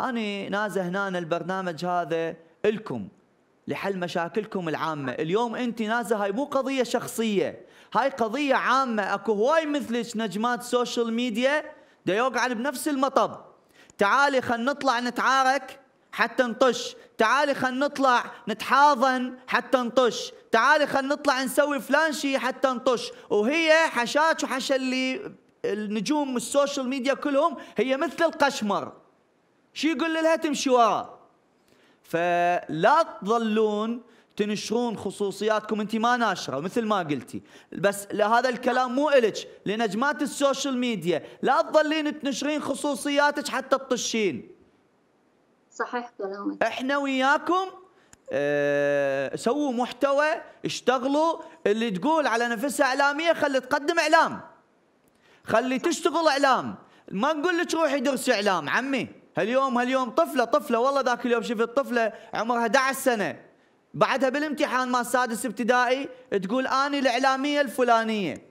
أنا نازه هنا البرنامج هذا إلكم لحل مشاكلكم العامة اليوم أنت نازه هاي مو قضية شخصية هاي قضية عامة أكو هواي مثلك نجمات سوشيال ميديا دا يوقعن بنفس المطب تعالي خل نطلع نتعارك حتى نطش تعالي خل نطلع نتحاضن حتى نطش تعالي خل نطلع نسوي فلان شي حتى نطش وهي حشاش وحش اللي النجوم السوشيال ميديا كلهم هي مثل القشمر شو يقول لها تمشي وراه فلا تظلون تنشرون خصوصياتكم انت ما ناشره مثل ما قلتي بس هذا الكلام مو الك لنجمات السوشيال ميديا لا تظلين تنشرين خصوصياتك حتى تطشين صحيح كلامك احنا وياكم اه سووا محتوى اشتغلوا اللي تقول على نفسها اعلاميه خلي تقدم اعلام خلي تشتغل اعلام ما نقول لك روحي درسي اعلام عمي هاليوم هاليوم طفله طفله والله ذاك اليوم شفت طفله عمرها 11 سنه بعدها بالامتحان ما سادس ابتدائي تقول اني الاعلاميه الفلانيه